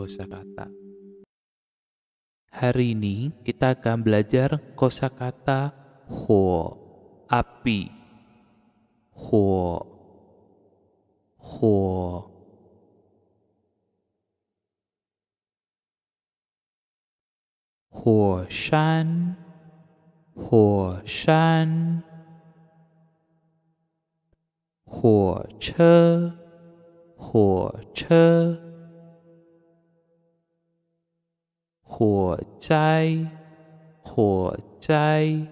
kosakata. Hari ini kita akan belajar kosa kata ho, api. Ho. Ho. Ho shan. Ho shan. 火车，火车。火灾，火灾。